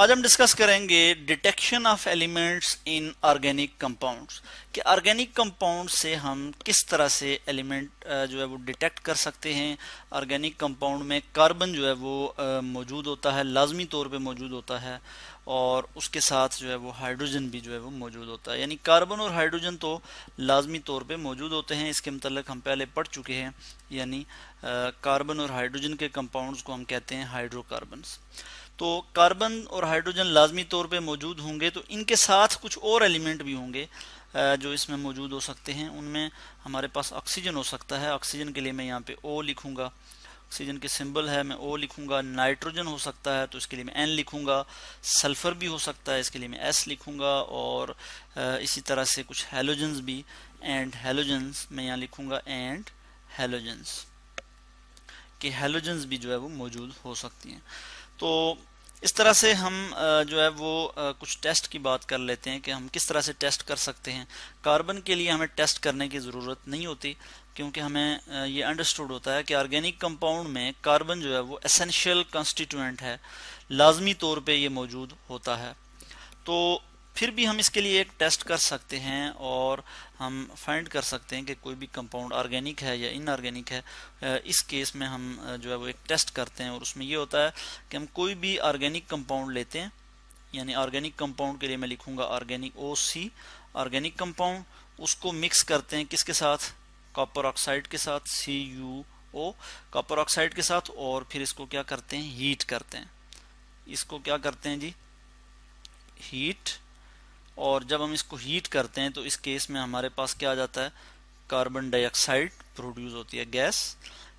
आज हम डिस्कस करेंगे detection of elements in organic compounds कि ऑर्गेनिक कंपाउंड से हम किस तरह से एलिमेंट जो है वो डिटेक्ट कर सकते हैं ऑर्गेनिक कंपाउंड में कार्बन जो है वो मौजूद होता है लाजमी तौर पे मौजूद होता है और उसके साथ जो है वो हाइड्रोजन भी जो है वो मौजूद होता है यानी कार्बन और हाइड्रोजन तो लाजमी तौर पर मौजूद होते हैं इसके मतलब हम पहले पढ़ चुके हैं यानी कार्बन और हाइड्रोजन के कंपाउंड को हम कहते हैं हाइड्रोकार्बन्स तो कार्बन और हाइड्रोजन लाजमी तौर पर मौजूद होंगे तो इनके साथ कुछ और एलिमेंट भी होंगे जो इसमें मौजूद हो सकते हैं उनमें हमारे पास ऑक्सीजन हो सकता है ऑक्सीजन के लिए मैं यहाँ पे ओ लिखूंगा ऑक्सीजन के सिंबल है मैं ओ लिखूंगा नाइट्रोजन हो सकता है तो इसके लिए मैं एन लिखूंगा सल्फ़र भी हो सकता है इसके लिए मैं एस लिखूंगा और इसी तरह से कुछ हेलोजन्स भी एंड हेलोजन्स मैं यहाँ लिखूँगा एंड हेलोजन्स के हेलोजन्स भी जो है वो मौजूद हो सकती हैं तो इस तरह से हम जो है वो कुछ टेस्ट की बात कर लेते हैं कि हम किस तरह से टेस्ट कर सकते हैं कार्बन के लिए हमें टेस्ट करने की ज़रूरत नहीं होती क्योंकि हमें ये अंडरस्टूड होता है कि ऑर्गेनिक कंपाउंड में कार्बन जो है वो एसेंशियल कंस्टिट्यूएंट है लाजमी तौर पे ये मौजूद होता है तो फिर भी हम इसके लिए एक टेस्ट कर सकते हैं और हम फाइंड कर सकते हैं कि कोई भी कंपाउंड ऑर्गेनिक है या इनऑर्गेनिक है इस केस में हम जो है वो एक टेस्ट करते हैं और उसमें ये होता है कि हम कोई भी ऑर्गेनिक कंपाउंड लेते हैं यानी ऑर्गेनिक कंपाउंड के लिए मैं लिखूंगा organic O C organic compound उसको मिक्स करते हैं किसके साथ कॉपर ऑक्साइड के साथ C U O copper oxide के साथ और फिर इसको क्या करते हैं हीट करते हैं इसको क्या करते हैं जी हीट और जब हम इसको हीट करते हैं तो इस केस में हमारे पास क्या आ जाता है कार्बन डाइऑक्साइड प्रोड्यूस होती है गैस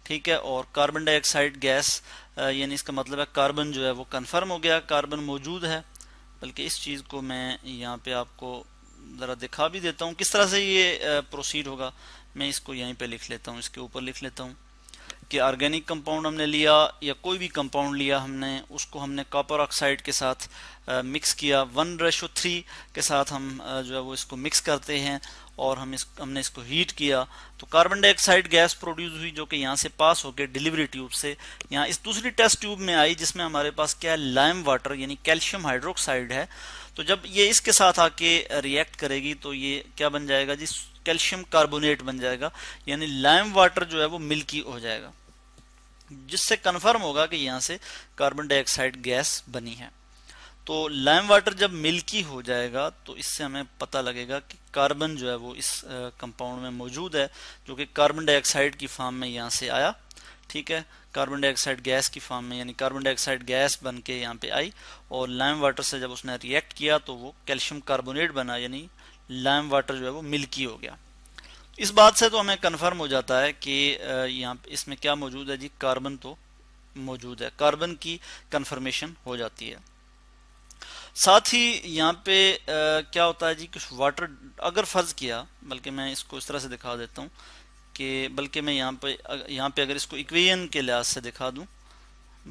ठीक है और कार्बन डाइऑक्साइड गैस यानी इसका मतलब है कार्बन जो है वो कन्फर्म हो गया कार्बन मौजूद है बल्कि इस चीज़ को मैं यहाँ पर आपको ज़रा दिखा भी देता हूँ किस तरह से ये प्रोसीड होगा मैं इसको यहीं पे लिख लेता हूँ इसके ऊपर लिख लेता हूँ कि ऑर्गेनिक कंपाउंड हमने लिया या कोई भी कंपाउंड लिया हमने उसको हमने कॉपर ऑक्साइड के साथ आ, मिक्स किया वन रेशो थ्री के साथ हम आ, जो है वो इसको मिक्स करते हैं और हम इस हमने इसको हीट किया तो कार्बन डाइऑक्साइड गैस प्रोड्यूस हुई जो कि यहाँ से पास हो गए डिलीवरी ट्यूब से यहाँ इस दूसरी टेस्ट ट्यूब में आई जिसमें हमारे पास क्या है लाइम वाटर यानी कैल्शियम हाइड्रोक्साइड है तो जब ये इसके साथ आके रिएक्ट करेगी तो ये क्या बन जाएगा जी कैल्शियम कार्बोनेट बन जाएगा यानी लाइम वाटर जो है वो मिल्की हो जाएगा जिससे कन्फर्म होगा कि यहाँ से कार्बन डाइऑक्साइड गैस बनी है तो लाइम वाटर जब मिल्की हो जाएगा तो इससे हमें पता लगेगा कि कार्बन जो है वो इस कंपाउंड में मौजूद है जो कि कार्बन डाइऑक्साइड की फार्म में यहाँ से आया ठीक है कार्बन डाइऑक्साइड गैस की फार्म में यानी कार्बन डाइऑक्साइड गैस बन के यहाँ पे आई और लाइम वाटर से जब उसने रिएक्ट किया तो वो कैल्शियम कार्बोनेट बना यानी लाइम वाटर जो है वो मिल्की हो गया इस बात से तो हमें कन्फर्म हो जाता है कि यहाँ इसमें क्या मौजूद है जी कार्बन तो मौजूद है कार्बन की कन्फर्मेशन हो जाती है साथ ही यहाँ पे आ, क्या होता है जी कुछ वाटर अगर फर्ज किया बल्कि मैं इसको इस तरह से दिखा देता हूँ कि बल्कि मैं यहाँ पे यहाँ पे अगर इसको इक्वेशन के लिहाज से दिखा दूँ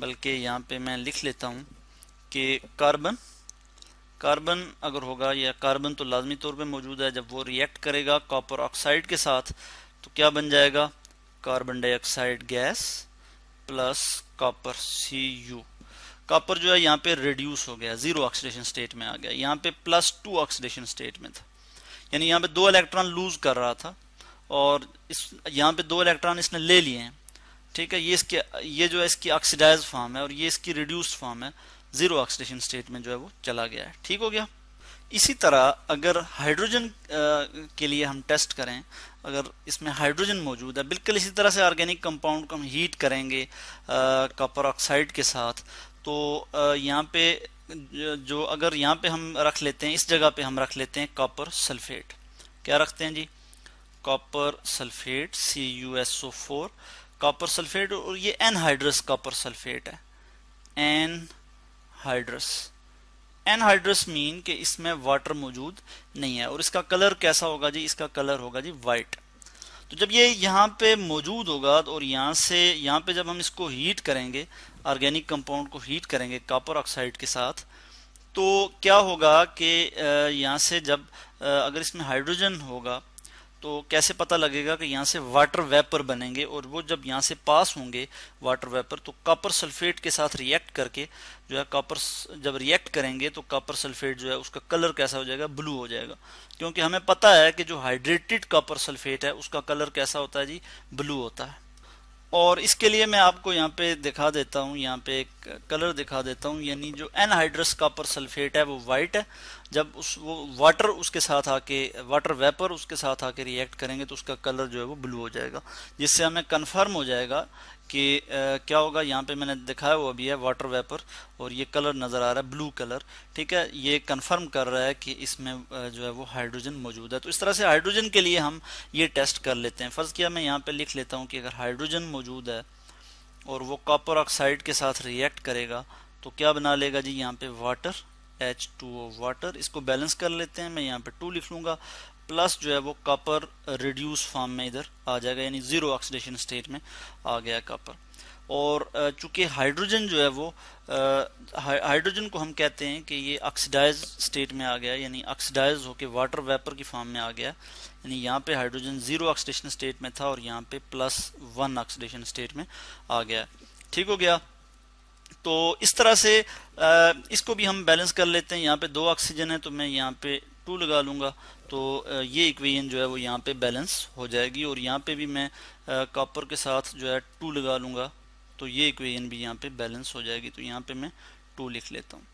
बल्कि यहाँ पे मैं लिख लेता हूँ कि कार्बन कार्बन अगर होगा या कार्बन तो लाजमी तौर पर मौजूद है जब वो रिएक्ट करेगा कॉपर ऑक्साइड के साथ तो क्या बन जाएगा carbon dioxide gas plus copper C U copper जो है यहाँ पे रिड्यूस हो गया जीरो ऑक्सीडेशन स्टेट में आ गया यहाँ पे प्लस टू ऑक्सीडेशन स्टेट में था यानी यहाँ पे दो इलेक्ट्रॉन लूज कर रहा था और इस यहाँ पे दो इलेक्ट्रॉन इसने ले लिए हैं ठीक है ये इसके ये जो है इसकी ऑक्सीडाइज फॉर्म है और ये इसकी रिड्यूस फॉर्म है जीरो ऑक्सीडेशन स्टेट में जो है वो चला गया है ठीक हो गया इसी तरह अगर हाइड्रोजन के लिए हम टेस्ट करें अगर इसमें हाइड्रोजन मौजूद है बिल्कुल इसी तरह से ऑर्गेनिक कंपाउंड को हम हीट करेंगे कॉपर ऑक्साइड के साथ तो यहाँ पे जो अगर यहाँ पे हम रख लेते हैं इस जगह पे हम रख लेते हैं कॉपर सल्फेट क्या रखते हैं जी copper sulphate C U S O four copper sulphate और ये एनहाइड्रस कॉपर सल्फेट है एन हाइड्रस एनहाइड्रस मीन कि इसमें वाटर मौजूद नहीं है और इसका कलर कैसा होगा जी इसका कलर होगा जी वाइट तो जब ये यहाँ पे मौजूद होगा और यहाँ से यहाँ पे जब हम इसको हीट करेंगे ऑर्गेनिक कंपाउंड को हीट करेंगे कापर ऑक्साइड के साथ तो क्या होगा कि यहाँ से जब अगर इसमें हाइड्रोजन होगा तो कैसे पता लगेगा कि यहाँ से वाटर वेपर बनेंगे और वो जब यहाँ से पास होंगे वाटर वेपर तो कॉपर सल्फेट के साथ रिएक्ट करके जो है कॉपर जब रिएक्ट करेंगे तो कॉपर सल्फेट जो है उसका कलर कैसा हो जाएगा ब्लू हो जाएगा क्योंकि हमें पता है कि जो हाइड्रेटेड कॉपर सल्फेट है उसका कलर कैसा होता है जी ब्लू होता है और इसके लिए मैं आपको यहाँ पे दिखा देता हूँ यहाँ पे एक कलर दिखा देता हूँ यानी जो एनहाइड्रस कापर सल्फेट है वो वाइट है जब उस वो वाटर उसके साथ आके वाटर वेपर उसके साथ आके रिएक्ट करेंगे तो उसका कलर जो है वो ब्लू हो जाएगा जिससे हमें कन्फर्म हो जाएगा कि क्या होगा यहाँ पे मैंने दिखाया वो अभी है वाटर वेपर और ये कलर नज़र आ रहा है ब्लू कलर ठीक है ये कंफर्म कर रहा है कि इसमें जो है वो हाइड्रोजन मौजूद है तो इस तरह से हाइड्रोजन के लिए हम ये टेस्ट कर लेते हैं फ़र्ज़ किया मैं यहाँ पर लिख लेता हूँ कि अगर हाइड्रोजन मौजूद है और वो कॉपर ऑक्साइड के साथ रिएक्ट करेगा तो क्या बना लेगा जी यहाँ पे water H two O water इसको बैलेंस कर लेते हैं मैं यहाँ पे टू लिख लूँगा प्लस जो है वो कॉपर रिड्यूस फॉर्म में इधर आ जाएगा यानी ज़ीरो ऑक्सीडेशन स्टेट में आ गया कॉपर और चूंकि हाइड्रोजन जो है वो हाइड्रोजन को हम कहते हैं कि ये ऑक्सीडाइज स्टेट में आ गया यानी ऑक्सीडाइज होकर वाटर वेपर की फॉर्म में आ गया यानी यहाँ पे हाइड्रोजन ज़ीरो ऑक्सीडेशन स्टेट में था और यहाँ पे प्लस वन ऑक्सीडेशन स्टेट में आ गया ठीक हो गया तो इस तरह से इसको भी हम बैलेंस कर लेते हैं यहाँ पे दो ऑक्सीजन है तो मैं यहाँ पे टू लगा लूँगा तो ये इक्वेशन जो है वो यहाँ पे बैलेंस हो जाएगी और यहाँ पे भी मैं कॉपर के साथ जो है टू लगा लूँगा तो ये इक्वेशन भी यहाँ पे बैलेंस हो जाएगी तो यहाँ पे मैं टू लिख लेता हूँ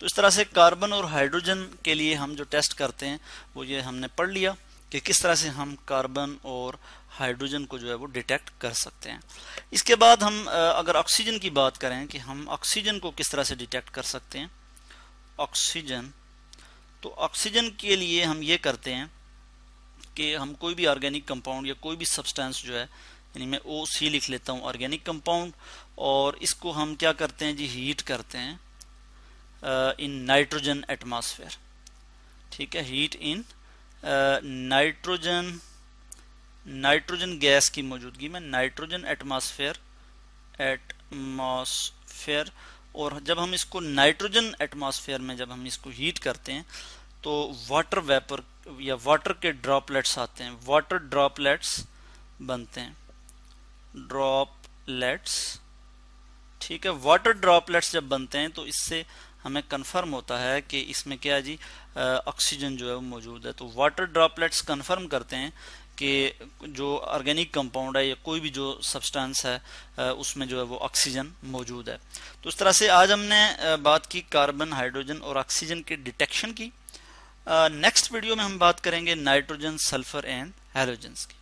तो इस तरह से कार्बन और हाइड्रोजन के लिए हम जो टेस्ट करते हैं वो ये हमने पढ़ लिया कि किस तरह से हम कार्बन और हाइड्रोजन को जो है वो डिटेक्ट कर सकते हैं इसके बाद हम अगर ऑक्सीजन की बात करें कि हम ऑक्सीजन को किस तरह से डिटेक्ट कर सकते हैं ऑक्सीजन तो ऑक्सीजन के लिए हम ये करते हैं कि हम कोई भी ऑर्गेनिक कंपाउंड या कोई भी सब्सटेंस जो है यानी मैं ओ सी लिख लेता हूँ ऑर्गेनिक कंपाउंड और इसको हम क्या करते हैं जी हीट करते हैं इन नाइट्रोजन एटमॉस्फेयर ठीक है heat in nitrogen nitrogen gas की मौजूदगी में नाइट्रोजन एटमॉस्फेयर एटमॉस्फेयर और जब हम इसको नाइट्रोजन एटमॉस्फेयर में जब हम इसको हीट करते हैं तो वाटर वेपर या वाटर के ड्रॉपलेट्स आते हैं वाटर ड्रॉपलेट्स बनते हैं ड्रॉपलेट्स ठीक है वाटर ड्रॉपलेट्स जब बनते हैं तो इससे हमें कंफर्म होता है कि इसमें क्या जी ऑक्सीजन जो है वो मौजूद है तो वाटर ड्रॉपलेट्स कंफर्म करते हैं कि जो ऑर्गेनिक कंपाउंड है या कोई भी जो सब्सटेंस है उसमें जो है वो ऑक्सीजन मौजूद है तो इस तरह से आज हमने बात की कार्बन हाइड्रोजन और ऑक्सीजन के डिटेक्शन की नेक्स्ट वीडियो में हम बात करेंगे नाइट्रोजन सल्फर एंड हेलोजन्स की